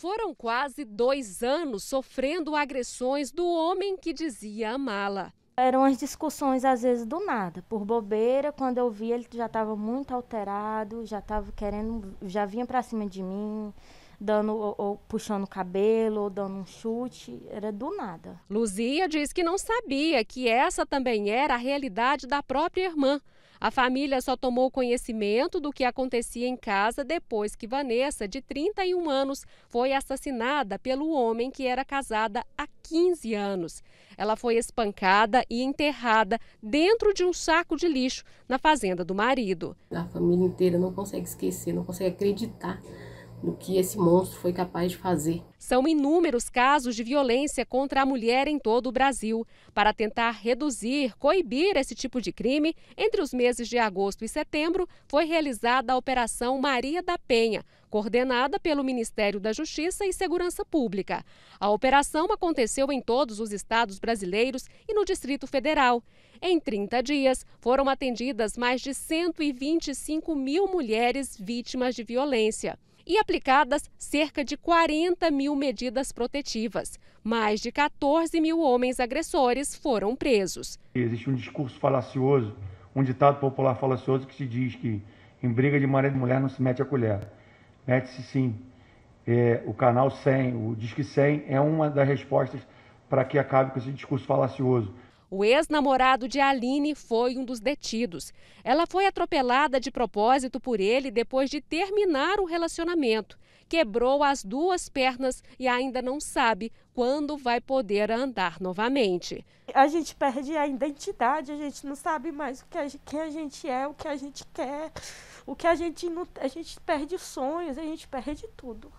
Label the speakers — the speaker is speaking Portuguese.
Speaker 1: foram quase dois anos sofrendo agressões do homem que dizia amá-la.
Speaker 2: Eram as discussões, às vezes, do nada, por bobeira. Quando eu vi, ele já estava muito alterado, já estava querendo, já vinha para cima de mim, dando ou,
Speaker 1: ou puxando o cabelo, ou dando um chute, era do nada. Luzia diz que não sabia que essa também era a realidade da própria irmã. A família só tomou conhecimento do que acontecia em casa depois que Vanessa, de 31 anos, foi assassinada pelo homem que era casada há 15 anos. Ela foi espancada e enterrada dentro de um saco de lixo na fazenda do marido. A família inteira não consegue esquecer, não consegue acreditar no que esse monstro foi capaz de fazer. São inúmeros casos de violência contra a mulher em todo o Brasil. Para tentar reduzir, coibir esse tipo de crime, entre os meses de agosto e setembro, foi realizada a Operação Maria da Penha, coordenada pelo Ministério da Justiça e Segurança Pública. A operação aconteceu em todos os estados brasileiros e no Distrito Federal. Em 30 dias, foram atendidas mais de 125 mil mulheres vítimas de violência e aplicadas cerca de 40 mil medidas protetivas. Mais de 14 mil homens agressores foram presos.
Speaker 3: Existe um discurso falacioso, um ditado popular falacioso que se diz que em briga de marido e mulher não se mete a colher. Mete-se sim. É, o canal 100, o Disque 100 é uma das respostas para que acabe com esse discurso falacioso.
Speaker 1: O ex-namorado de Aline foi um dos detidos. Ela foi atropelada de propósito por ele depois de terminar o relacionamento. Quebrou as duas pernas e ainda não sabe quando vai poder andar novamente. A gente perde a identidade, a gente não sabe mais o que a gente, quem a gente é, o que a gente
Speaker 2: quer, o que a gente não, a gente perde sonhos, a gente perde tudo.